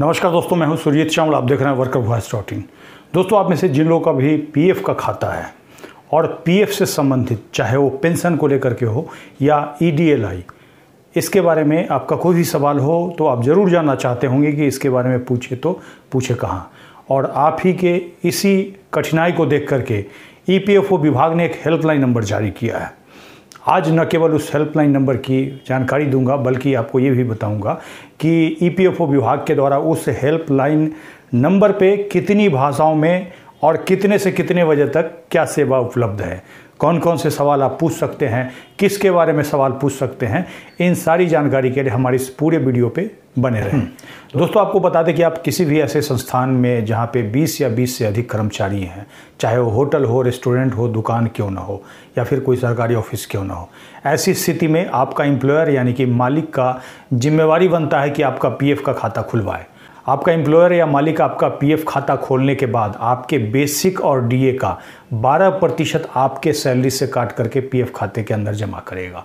नमस्कार दोस्तों मैं हूं सुरजीत चावल आप देख रहे हैं वर्कर वॉइस डॉट इन दोस्तों आप में से जिन लोगों का भी पीएफ का खाता है और पीएफ से संबंधित चाहे वो पेंशन को लेकर के हो या ईडीएलआई e इसके बारे में आपका कोई भी सवाल हो तो आप ज़रूर जानना चाहते होंगे कि इसके बारे में पूछे तो पूछे कहाँ और आप ही के इसी कठिनाई को देख करके ई e विभाग ने एक हेल्पलाइन नंबर जारी किया है आज न केवल उस हेल्पलाइन नंबर की जानकारी दूंगा बल्कि आपको ये भी बताऊंगा कि ईपीएफओ e विभाग के द्वारा उस हेल्पलाइन नंबर पे कितनी भाषाओं में और कितने से कितने बजे तक क्या सेवा उपलब्ध है कौन कौन से सवाल आप पूछ सकते हैं किसके बारे में सवाल पूछ सकते हैं इन सारी जानकारी के लिए हमारे इस पूरे वीडियो पे बने रहें हम्म। दोस्तों आपको बता दें कि आप किसी भी ऐसे संस्थान में जहाँ पे 20 या 20 से अधिक कर्मचारी हैं चाहे वो होटल हो रेस्टोरेंट हो दुकान क्यों ना हो या फिर कोई सरकारी ऑफिस क्यों ना हो ऐसी स्थिति में आपका एम्प्लॉयर यानी कि मालिक का जिम्मेवारी बनता है कि आपका पीएफ का खाता खुलवाए आपका एम्प्लॉयर या मालिक आपका पीएफ खाता खोलने के बाद आपके बेसिक और डीए का 12 प्रतिशत आपके सैलरी से काट करके पीएफ खाते के अंदर जमा करेगा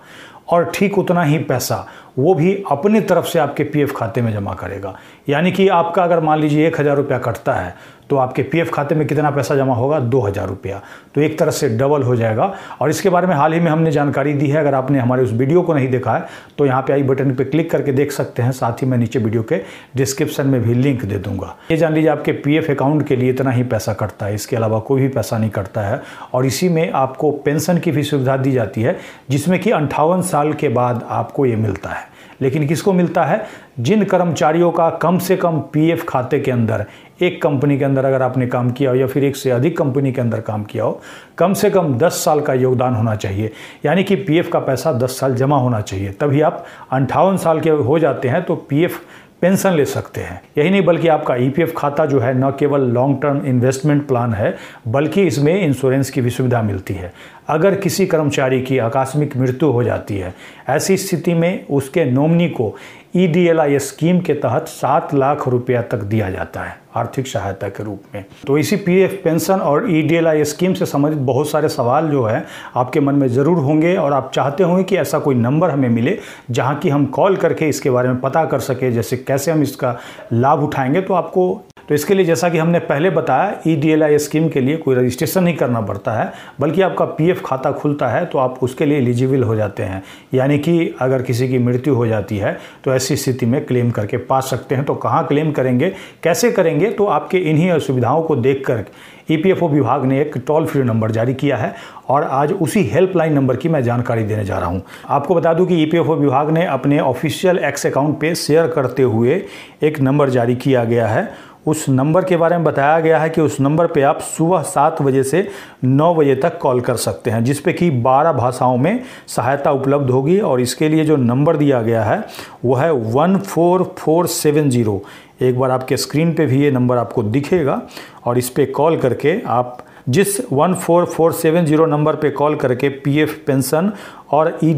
और ठीक उतना ही पैसा वो भी अपने तरफ से आपके पीएफ खाते में जमा करेगा यानी कि आपका अगर मान लीजिए एक हज़ार रुपया कटता है तो आपके पीएफ खाते में कितना पैसा जमा होगा दो हज़ार रुपया तो एक तरह से डबल हो जाएगा और इसके बारे में हाल ही में हमने जानकारी दी है अगर आपने हमारे उस वीडियो को नहीं देखा है तो यहाँ पे आई बटन पे क्लिक करके देख सकते हैं साथ ही मैं नीचे वीडियो के डिस्क्रिप्शन में भी लिंक दे दूंगा ये जान लीजिए आपके पी अकाउंट के लिए इतना ही पैसा कटता है इसके अलावा कोई भी पैसा नहीं कटता है और इसी में आपको पेंशन की भी सुविधा दी जाती है जिसमें कि अंठावन साल के बाद आपको ये मिलता है लेकिन किसको मिलता है जिन कर्मचारियों का कम से कम पीएफ खाते के अंदर एक कंपनी के अंदर अगर आपने काम किया हो या फिर एक से अधिक कंपनी के अंदर काम किया हो कम से कम 10 साल का योगदान होना चाहिए यानी कि पीएफ का पैसा 10 साल जमा होना चाहिए तभी आप अंठावन साल के हो जाते हैं तो पीएफ पेंशन ले सकते हैं यही नहीं बल्कि आपका ईपीएफ खाता जो है न केवल लॉन्ग टर्म इन्वेस्टमेंट प्लान है बल्कि इसमें इंश्योरेंस की भी सुविधा मिलती है अगर किसी कर्मचारी की आकस्मिक मृत्यु हो जाती है ऐसी स्थिति में उसके नोमनी को E D L I scheme के तहत सात लाख रुपया तक दिया जाता है आर्थिक सहायता के रूप में तो इसी एफ पेंशन और E D L I scheme से संबंधित बहुत सारे सवाल जो है आपके मन में ज़रूर होंगे और आप चाहते होंगे कि ऐसा कोई नंबर हमें मिले जहाँ की हम कॉल करके इसके बारे में पता कर सके जैसे कैसे हम इसका लाभ उठाएंगे तो आपको तो इसके लिए जैसा कि हमने पहले बताया E D L I scheme के लिए कोई रजिस्ट्रेशन नहीं करना पड़ता है बल्कि आपका पी एफ खाता खुलता है तो आप उसके लिए एलिजिबल हो जाते हैं यानी कि अगर किसी की मृत्यु हो जाती है तो ऐसी स्थिति में क्लेम करके पा सकते हैं तो कहाँ क्लेम करेंगे कैसे करेंगे तो आपके इन्हीं असुविधाओं को देख कर E e P F O विभाग ने एक टोल फ्री नंबर जारी किया है और आज उसी हेल्पलाइन नंबर की मैं जानकारी देने जा रहा हूँ आपको बता दूँ कि ई पी एफ ओ विभाग ने अपने ऑफिशियल एक्स अकाउंट पे शेयर करते हुए एक नंबर जारी किया गया है उस नंबर के बारे में बताया गया है कि उस नंबर पे आप सुबह सात बजे से नौ बजे तक कॉल कर सकते हैं जिसपे कि बारह भाषाओं में सहायता उपलब्ध होगी और इसके लिए जो नंबर दिया गया है वो है one four four seven zero एक बार आपके स्क्रीन पे भी ये नंबर आपको दिखेगा और इस पर कॉल करके आप जिस 14470 नंबर पर कॉल करके पीएफ पेंशन और ई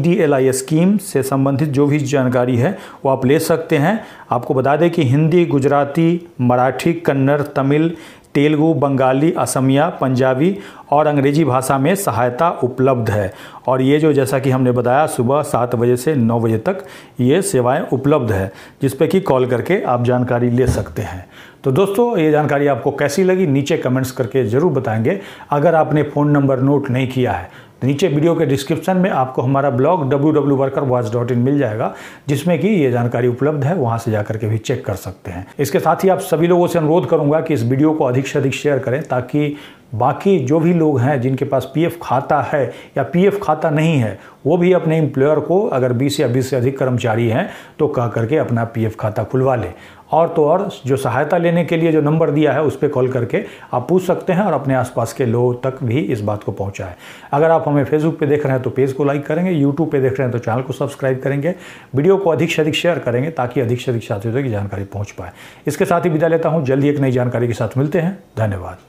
e स्कीम से संबंधित जो भी जानकारी है वो आप ले सकते हैं आपको बता दें कि हिंदी गुजराती मराठी कन्नड़ तमिल तेलुगु बंगाली असमिया पंजाबी और अंग्रेजी भाषा में सहायता उपलब्ध है और ये जो जैसा कि हमने बताया सुबह सात बजे से नौ बजे तक ये सेवाएं उपलब्ध है जिस पे कि कॉल करके आप जानकारी ले सकते हैं तो दोस्तों ये जानकारी आपको कैसी लगी नीचे कमेंट्स करके ज़रूर बताएंगे अगर आपने फ़ोन नंबर नोट नहीं किया है नीचे वीडियो के डिस्क्रिप्शन में आपको हमारा ब्लॉग डब्ल्यू मिल जाएगा जिसमें कि ये जानकारी उपलब्ध है वहाँ से जाकर के भी चेक कर सकते हैं इसके साथ ही आप सभी लोगों से अनुरोध करूँगा कि इस वीडियो को अधिक से अधिक शेयर करें ताकि बाकी जो भी लोग हैं जिनके पास पीएफ खाता है या पीएफ खाता नहीं है वो भी अपने एम्प्लॉयर को अगर 20 या 20 से अधिक कर्मचारी हैं तो कह करके अपना पीएफ खाता खुलवा लें और तो और जो सहायता लेने के लिए जो नंबर दिया है उस पर कॉल करके आप पूछ सकते हैं और अपने आसपास के लोगों तक भी इस बात को पहुँचाएं अगर आप हमें फेसबुक पर देख रहे हैं तो पेज को लाइक करेंगे यूट्यूब पर देख रहे हैं तो चैनल को सब्सक्राइब करेंगे वीडियो को अधिक से अधिक शेयर करेंगे ताकि अधिक से अधिक साथियों तक जानकारी पहुँच पाए इसके साथ ही विदा लेता हूँ जल्दी एक नई जानकारी के साथ मिलते हैं धन्यवाद